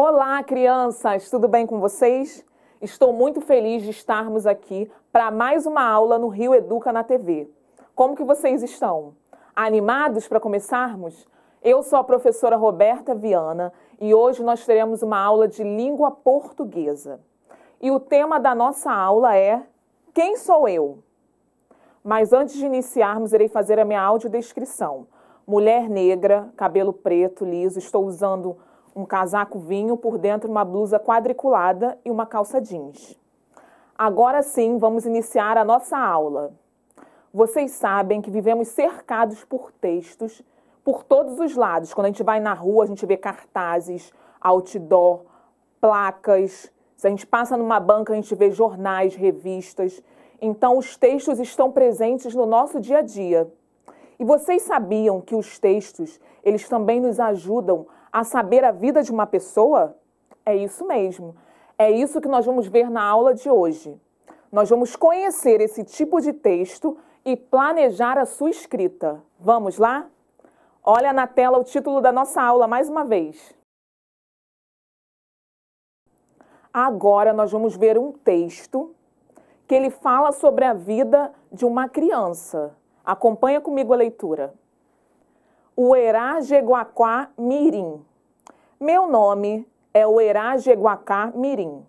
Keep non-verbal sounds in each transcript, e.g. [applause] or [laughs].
Olá, crianças! Tudo bem com vocês? Estou muito feliz de estarmos aqui para mais uma aula no Rio Educa na TV. Como que vocês estão? Animados para começarmos? Eu sou a professora Roberta Viana e hoje nós teremos uma aula de língua portuguesa. E o tema da nossa aula é Quem sou eu? Mas antes de iniciarmos, irei fazer a minha audiodescrição. Mulher negra, cabelo preto, liso, estou usando um casaco vinho, por dentro uma blusa quadriculada e uma calça jeans. Agora sim, vamos iniciar a nossa aula. Vocês sabem que vivemos cercados por textos por todos os lados. Quando a gente vai na rua, a gente vê cartazes, outdoor, placas. Se a gente passa numa banca, a gente vê jornais, revistas. Então, os textos estão presentes no nosso dia a dia. E vocês sabiam que os textos, eles também nos ajudam a saber a vida de uma pessoa? É isso mesmo. É isso que nós vamos ver na aula de hoje. Nós vamos conhecer esse tipo de texto e planejar a sua escrita. Vamos lá? Olha na tela o título da nossa aula mais uma vez. Agora nós vamos ver um texto que ele fala sobre a vida de uma criança. Acompanha comigo a leitura. Uerá Jeguacá Mirim. Meu nome é Uerá Jeguacá Mirim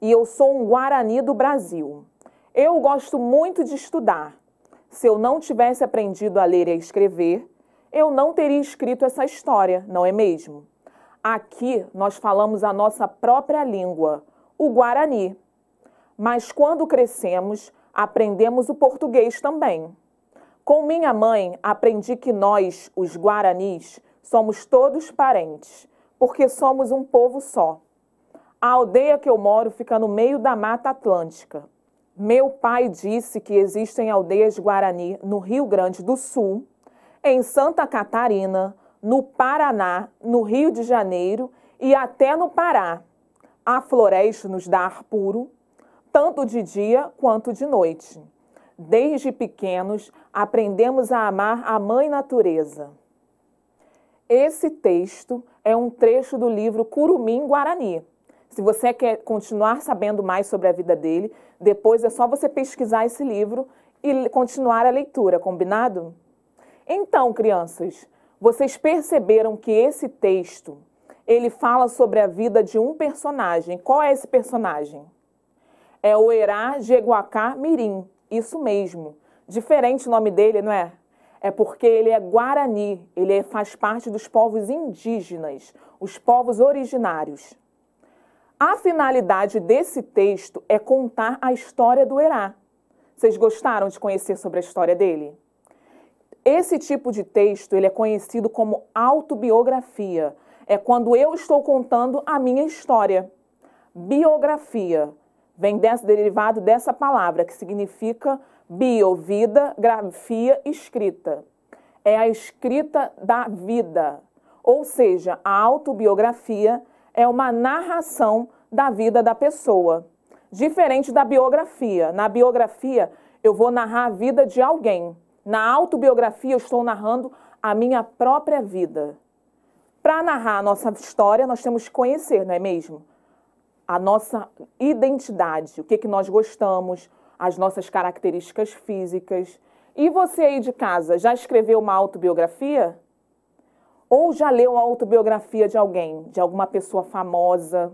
e eu sou um Guarani do Brasil. Eu gosto muito de estudar. Se eu não tivesse aprendido a ler e a escrever, eu não teria escrito essa história, não é mesmo? Aqui nós falamos a nossa própria língua, o Guarani. Mas quando crescemos, aprendemos o português também. Com minha mãe, aprendi que nós, os guaranis, somos todos parentes, porque somos um povo só. A aldeia que eu moro fica no meio da Mata Atlântica. Meu pai disse que existem aldeias guarani no Rio Grande do Sul, em Santa Catarina, no Paraná, no Rio de Janeiro e até no Pará. A floresta nos dá ar puro, tanto de dia quanto de noite. Desde pequenos, aprendemos a amar a Mãe Natureza. Esse texto é um trecho do livro Curumim Guarani. Se você quer continuar sabendo mais sobre a vida dele, depois é só você pesquisar esse livro e continuar a leitura, combinado? Então, crianças, vocês perceberam que esse texto ele fala sobre a vida de um personagem. Qual é esse personagem? É o Herá Jeguacá Mirim, isso mesmo. Diferente o nome dele, não é? É porque ele é guarani, ele faz parte dos povos indígenas, os povos originários. A finalidade desse texto é contar a história do Herá. Vocês gostaram de conhecer sobre a história dele? Esse tipo de texto ele é conhecido como autobiografia. É quando eu estou contando a minha história. Biografia vem desse, derivado dessa palavra, que significa bio, vida, grafia, escrita. É a escrita da vida. Ou seja, a autobiografia é uma narração da vida da pessoa. Diferente da biografia. Na biografia, eu vou narrar a vida de alguém. Na autobiografia, eu estou narrando a minha própria vida. Para narrar a nossa história, nós temos que conhecer, não é mesmo? a nossa identidade, o que, que nós gostamos, as nossas características físicas. E você aí de casa, já escreveu uma autobiografia? Ou já leu a autobiografia de alguém, de alguma pessoa famosa?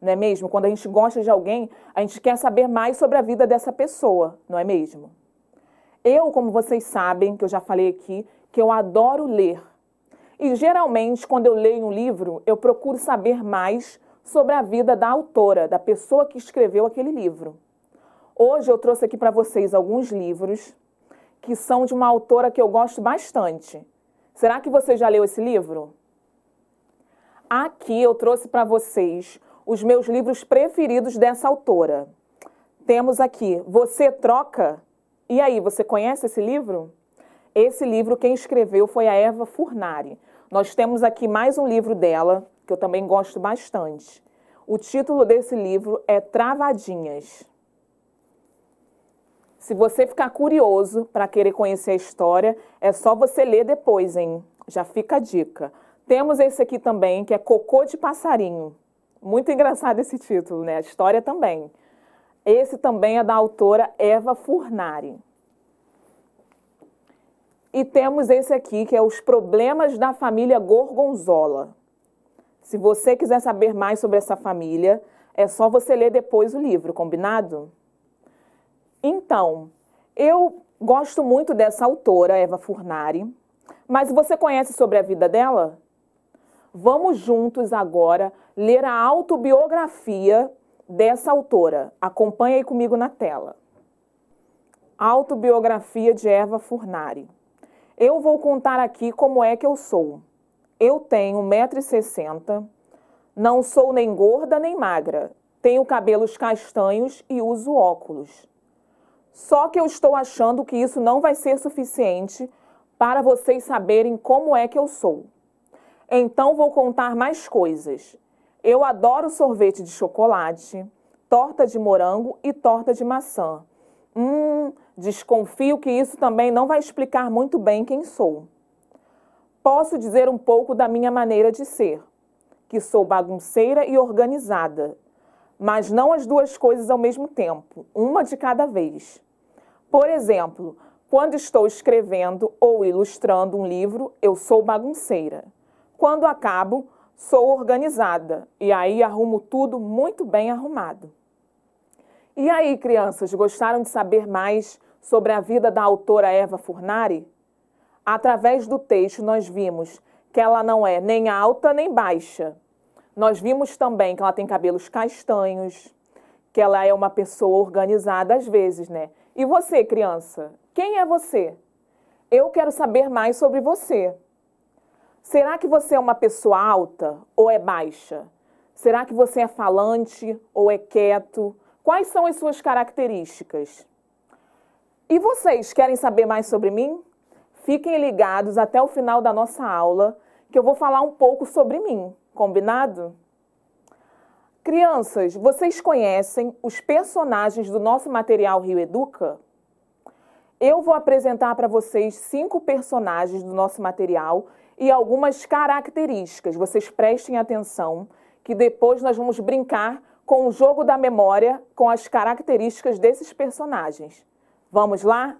Não é mesmo? Quando a gente gosta de alguém, a gente quer saber mais sobre a vida dessa pessoa, não é mesmo? Eu, como vocês sabem, que eu já falei aqui, que eu adoro ler. E geralmente, quando eu leio um livro, eu procuro saber mais sobre a vida da autora, da pessoa que escreveu aquele livro. Hoje eu trouxe aqui para vocês alguns livros que são de uma autora que eu gosto bastante. Será que você já leu esse livro? Aqui eu trouxe para vocês os meus livros preferidos dessa autora. Temos aqui Você Troca. E aí, você conhece esse livro? Esse livro quem escreveu foi a Eva Furnari. Nós temos aqui mais um livro dela, que eu também gosto bastante. O título desse livro é Travadinhas. Se você ficar curioso para querer conhecer a história, é só você ler depois, hein? Já fica a dica. Temos esse aqui também, que é Cocô de Passarinho. Muito engraçado esse título, né? A história também. Esse também é da autora Eva Furnari. E temos esse aqui, que é Os Problemas da Família Gorgonzola. Se você quiser saber mais sobre essa família, é só você ler depois o livro, combinado? Então, eu gosto muito dessa autora, Eva Furnari, mas você conhece sobre a vida dela? Vamos juntos agora ler a autobiografia dessa autora. Acompanhe aí comigo na tela. Autobiografia de Eva Furnari. Eu vou contar aqui como é que eu sou. Eu tenho 1,60m, não sou nem gorda nem magra, tenho cabelos castanhos e uso óculos. Só que eu estou achando que isso não vai ser suficiente para vocês saberem como é que eu sou. Então vou contar mais coisas. Eu adoro sorvete de chocolate, torta de morango e torta de maçã. Hum, desconfio que isso também não vai explicar muito bem quem sou. Posso dizer um pouco da minha maneira de ser, que sou bagunceira e organizada, mas não as duas coisas ao mesmo tempo, uma de cada vez. Por exemplo, quando estou escrevendo ou ilustrando um livro, eu sou bagunceira. Quando acabo, sou organizada e aí arrumo tudo muito bem arrumado. E aí, crianças, gostaram de saber mais sobre a vida da autora Eva Furnari? através do texto, nós vimos que ela não é nem alta nem baixa. Nós vimos também que ela tem cabelos castanhos, que ela é uma pessoa organizada às vezes, né? E você, criança, quem é você? Eu quero saber mais sobre você. Será que você é uma pessoa alta ou é baixa? Será que você é falante ou é quieto? Quais são as suas características? E vocês querem saber mais sobre mim? Fiquem ligados até o final da nossa aula, que eu vou falar um pouco sobre mim, combinado? Crianças, vocês conhecem os personagens do nosso material Rio Educa? Eu vou apresentar para vocês cinco personagens do nosso material e algumas características. Vocês prestem atenção, que depois nós vamos brincar com o jogo da memória com as características desses personagens. Vamos lá?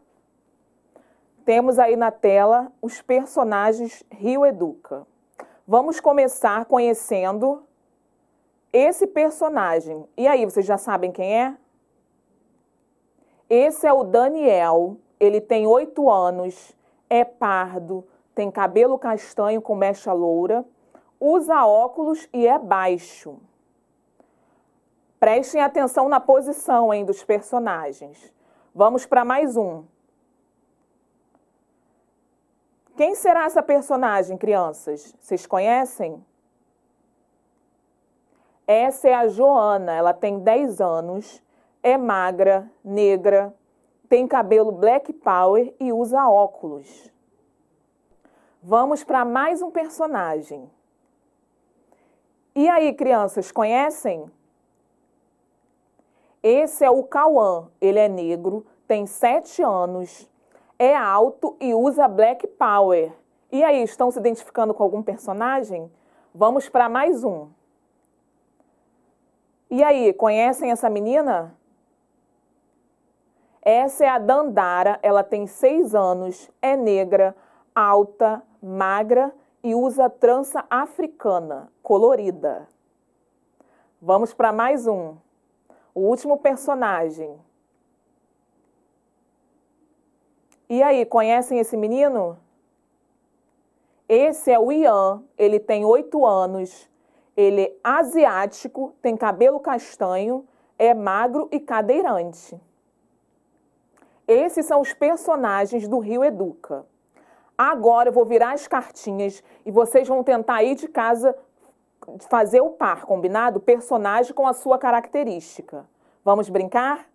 Temos aí na tela os personagens Rio Educa. Vamos começar conhecendo esse personagem. E aí, vocês já sabem quem é? Esse é o Daniel. Ele tem oito anos, é pardo, tem cabelo castanho com mecha loura, usa óculos e é baixo. Prestem atenção na posição hein, dos personagens. Vamos para mais um. Quem será essa personagem, crianças? Vocês conhecem? Essa é a Joana, ela tem 10 anos, é magra, negra, tem cabelo black power e usa óculos. Vamos para mais um personagem. E aí, crianças, conhecem? Esse é o Cauã, ele é negro, tem 7 anos, é alto e usa Black Power. E aí, estão se identificando com algum personagem? Vamos para mais um. E aí, conhecem essa menina? Essa é a Dandara, ela tem seis anos, é negra, alta, magra e usa trança africana, colorida. Vamos para mais um. O último personagem. E aí, conhecem esse menino? Esse é o Ian, ele tem oito anos, ele é asiático, tem cabelo castanho, é magro e cadeirante. Esses são os personagens do Rio Educa. Agora eu vou virar as cartinhas e vocês vão tentar ir de casa fazer o par, combinado? Personagem com a sua característica. Vamos brincar?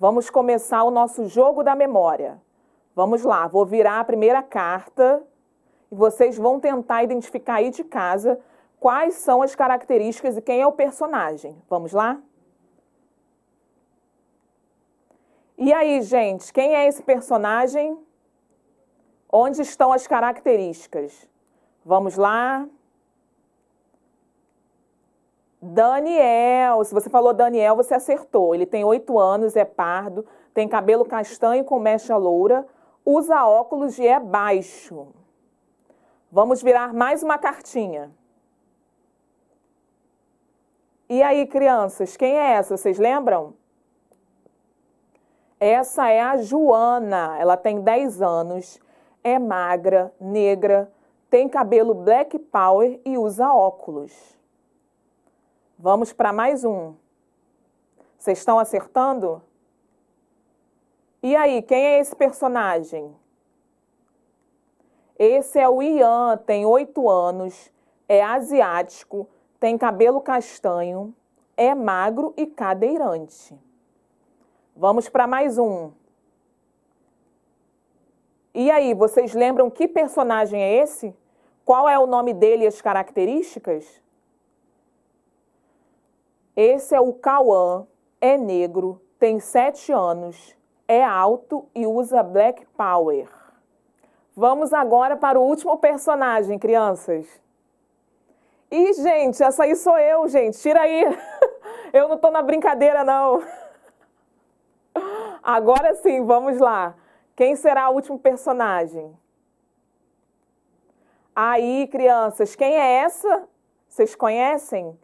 Vamos começar o nosso jogo da memória. Vamos lá, vou virar a primeira carta e vocês vão tentar identificar aí de casa quais são as características e quem é o personagem. Vamos lá? E aí, gente, quem é esse personagem? Onde estão as características? Vamos lá. Daniel, se você falou Daniel, você acertou. Ele tem oito anos, é pardo, tem cabelo castanho com mecha loura, usa óculos e é baixo. Vamos virar mais uma cartinha. E aí, crianças, quem é essa? Vocês lembram? Essa é a Joana. Ela tem 10 anos, é magra, negra, tem cabelo black power e usa óculos. Vamos para mais um. Vocês estão acertando? E aí, quem é esse personagem? Esse é o Ian, tem oito anos, é asiático, tem cabelo castanho, é magro e cadeirante. Vamos para mais um. E aí, vocês lembram que personagem é esse? Qual é o nome dele e as características? Esse é o Cauã, é negro, tem 7 anos, é alto e usa Black Power. Vamos agora para o último personagem, crianças. Ih, gente, essa aí sou eu, gente. Tira aí. [laughs] Eu não estou na brincadeira, não. [laughs] Agora sim, vamos lá. Quem será o último personagem? Aí, crianças, quem é essa? Vocês conhecem?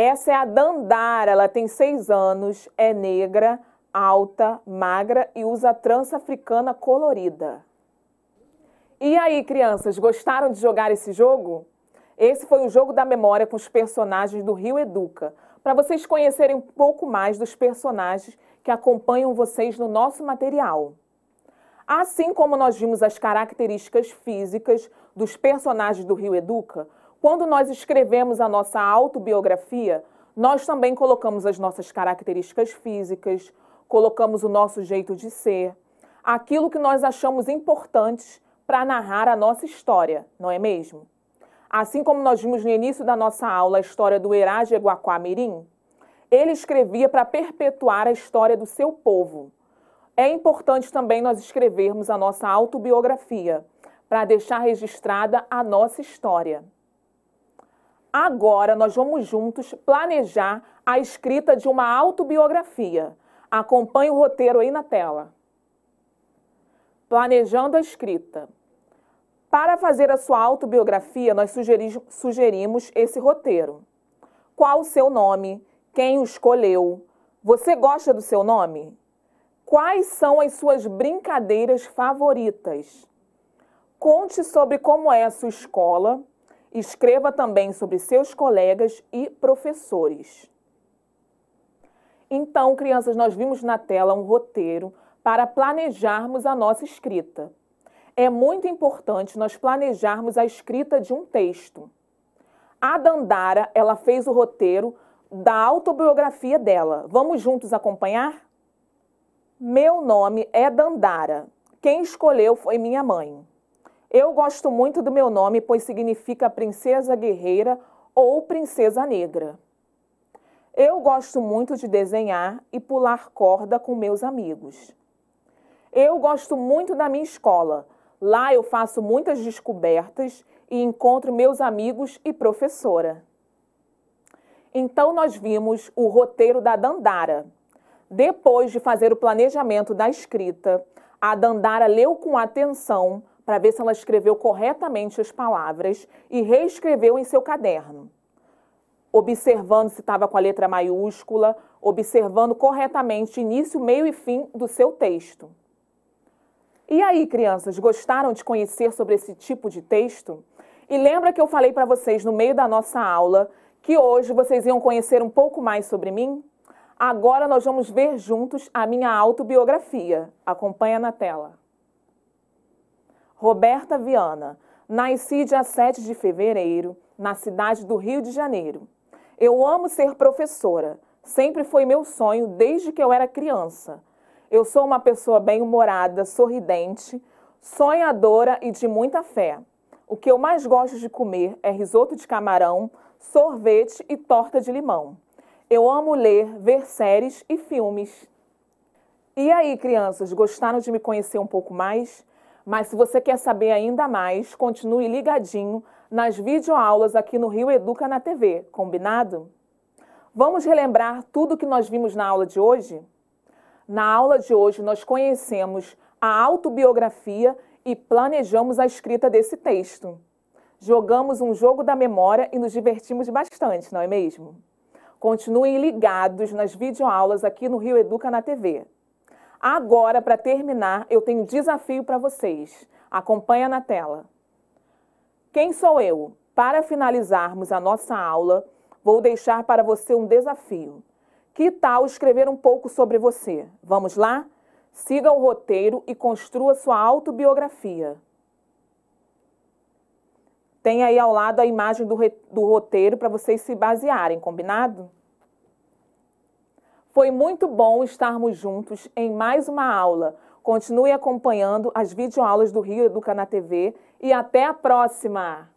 Essa é a Dandara, ela tem seis anos, é negra, alta, magra e usa trança africana colorida. E aí, crianças, gostaram de jogar esse jogo? Esse foi o jogo da memória com os personagens do Rio Educa, para vocês conhecerem um pouco mais dos personagens que acompanham vocês no nosso material. Assim como nós vimos as características físicas dos personagens do Rio Educa, quando nós escrevemos a nossa autobiografia, nós também colocamos as nossas características físicas, colocamos o nosso jeito de ser, aquilo que nós achamos importantes para narrar a nossa história, não é mesmo? Assim como nós vimos no início da nossa aula a história do Herage Aquamirim, ele escrevia para perpetuar a história do seu povo. É importante também nós escrevermos a nossa autobiografia para deixar registrada a nossa história. Agora nós vamos juntos planejar a escrita de uma autobiografia. Acompanhe o roteiro aí na tela. Planejando a escrita. Para fazer a sua autobiografia, nós sugerimos esse roteiro. Qual o seu nome? Quem o escolheu? Você gosta do seu nome? Quais são as suas brincadeiras favoritas? Conte sobre como é a sua escola Escreva também sobre seus colegas e professores. Então, crianças, nós vimos na tela um roteiro para planejarmos a nossa escrita. É muito importante nós planejarmos a escrita de um texto. A Dandara, ela fez o roteiro da autobiografia dela. Vamos juntos acompanhar? Meu nome é Dandara. Quem escolheu foi minha mãe. Eu gosto muito do meu nome, pois significa princesa guerreira ou princesa negra. Eu gosto muito de desenhar e pular corda com meus amigos. Eu gosto muito da minha escola. Lá eu faço muitas descobertas e encontro meus amigos e professora. Então nós vimos o roteiro da Dandara. Depois de fazer o planejamento da escrita, a Dandara leu com atenção para ver se ela escreveu corretamente as palavras e reescreveu em seu caderno, observando se estava com a letra maiúscula, observando corretamente início, meio e fim do seu texto. E aí, crianças, gostaram de conhecer sobre esse tipo de texto? E lembra que eu falei para vocês no meio da nossa aula que hoje vocês iam conhecer um pouco mais sobre mim? Agora nós vamos ver juntos a minha autobiografia. Acompanha na tela. Roberta Viana. Nasci dia 7 de fevereiro, na cidade do Rio de Janeiro. Eu amo ser professora. Sempre foi meu sonho desde que eu era criança. Eu sou uma pessoa bem-humorada, sorridente, sonhadora e de muita fé. O que eu mais gosto de comer é risoto de camarão, sorvete e torta de limão. Eu amo ler, ver séries e filmes. E aí, crianças, gostaram de me conhecer um pouco mais? Mas se você quer saber ainda mais, continue ligadinho nas videoaulas aqui no Rio Educa na TV, combinado? Vamos relembrar tudo que nós vimos na aula de hoje? Na aula de hoje, nós conhecemos a autobiografia e planejamos a escrita desse texto. Jogamos um jogo da memória e nos divertimos bastante, não é mesmo? Continuem ligados nas videoaulas aqui no Rio Educa na TV. Agora, para terminar, eu tenho um desafio para vocês. Acompanha na tela. Quem sou eu? Para finalizarmos a nossa aula, vou deixar para você um desafio. Que tal escrever um pouco sobre você? Vamos lá? Siga o roteiro e construa sua autobiografia. Tem aí ao lado a imagem do, do roteiro para vocês se basearem, combinado? Foi muito bom estarmos juntos em mais uma aula. Continue acompanhando as videoaulas do Rio Educa na TV e até a próxima!